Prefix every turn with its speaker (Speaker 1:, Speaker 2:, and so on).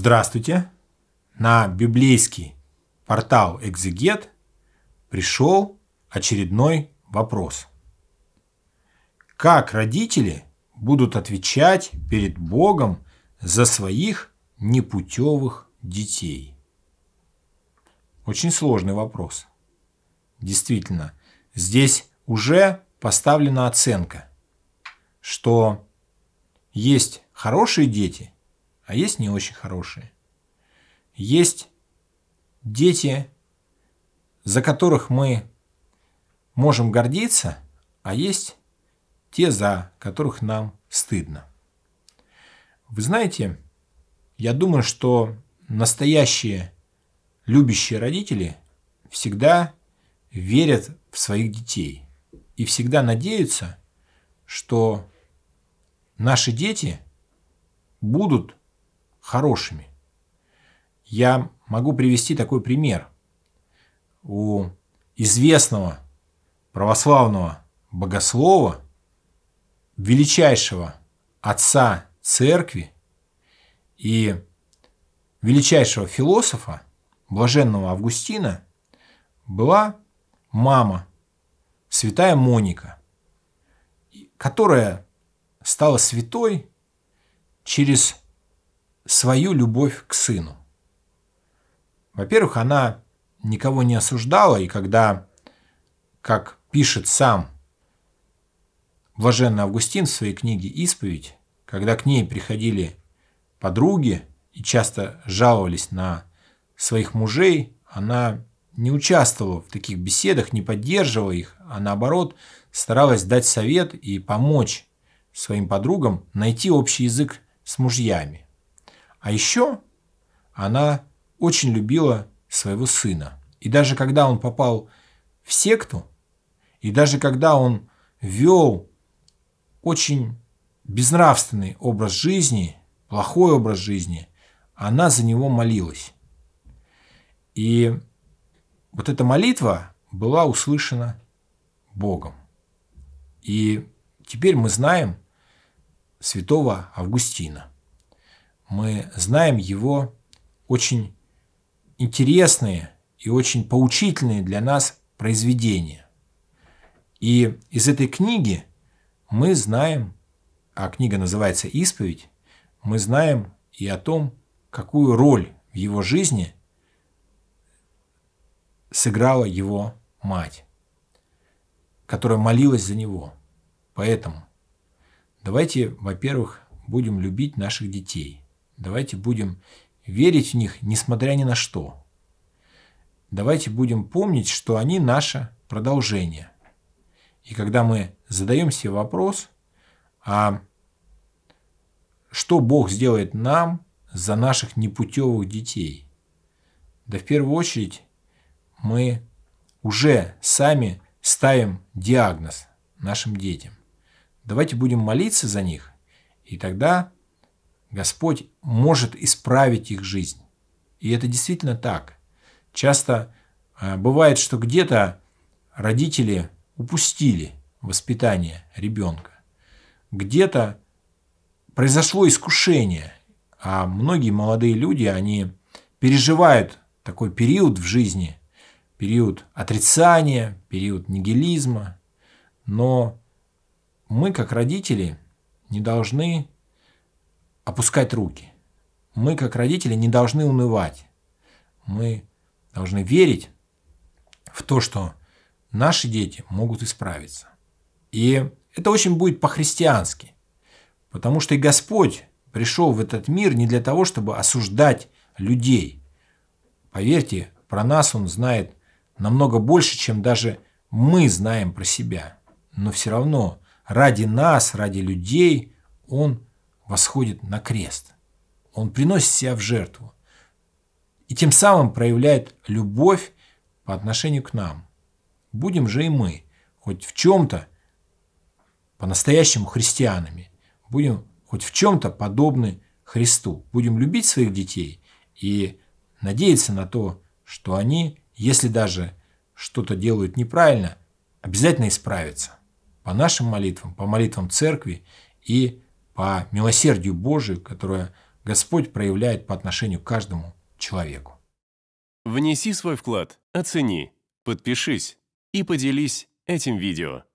Speaker 1: Здравствуйте! На библейский портал «Экзегет» пришел очередной вопрос. Как родители будут отвечать перед Богом за своих непутевых детей? Очень сложный вопрос. Действительно, здесь уже поставлена оценка, что есть хорошие дети – а есть не очень хорошие. Есть дети, за которых мы можем гордиться, а есть те, за которых нам стыдно. Вы знаете, я думаю, что настоящие любящие родители всегда верят в своих детей и всегда надеются, что наши дети будут хорошими. Я могу привести такой пример. У известного православного богослова, величайшего отца церкви и величайшего философа, блаженного Августина, была мама, святая Моника, которая стала святой через свою любовь к сыну. Во-первых, она никого не осуждала, и когда, как пишет сам Блаженный Августин в своей книге «Исповедь», когда к ней приходили подруги и часто жаловались на своих мужей, она не участвовала в таких беседах, не поддерживала их, а наоборот старалась дать совет и помочь своим подругам найти общий язык с мужьями. А еще она очень любила своего сына. И даже когда он попал в секту, и даже когда он вел очень безнравственный образ жизни, плохой образ жизни, она за него молилась. И вот эта молитва была услышана Богом. И теперь мы знаем святого Августина – мы знаем его очень интересные и очень поучительные для нас произведения. И из этой книги мы знаем, а книга называется «Исповедь», мы знаем и о том, какую роль в его жизни сыграла его мать, которая молилась за него. Поэтому давайте, во-первых, будем любить наших детей – Давайте будем верить в них, несмотря ни на что. Давайте будем помнить, что они наше продолжение. И когда мы задаем себе вопрос, а что Бог сделает нам за наших непутевых детей? Да в первую очередь мы уже сами ставим диагноз нашим детям. Давайте будем молиться за них, и тогда Господь может исправить их жизнь. И это действительно так. Часто э, бывает, что где-то родители упустили воспитание ребенка. Где-то произошло искушение, а многие молодые люди, они переживают такой период в жизни, период отрицания, период нигилизма. Но мы, как родители, не должны опускать руки. Мы, как родители, не должны унывать. Мы должны верить в то, что наши дети могут исправиться. И это очень будет по-христиански, потому что и Господь пришел в этот мир не для того, чтобы осуждать людей. Поверьте, про нас Он знает намного больше, чем даже мы знаем про себя. Но все равно ради нас, ради людей Он восходит на крест. Он приносит себя в жертву. И тем самым проявляет любовь по отношению к нам. Будем же и мы, хоть в чем-то по-настоящему христианами, будем хоть в чем-то подобны Христу. Будем любить своих детей и надеяться на то, что они, если даже что-то делают неправильно, обязательно исправятся по нашим молитвам, по молитвам церкви и по милосердию Божию, которое Господь проявляет по отношению к каждому человеку. Внеси свой вклад, оцени, подпишись и поделись этим видео.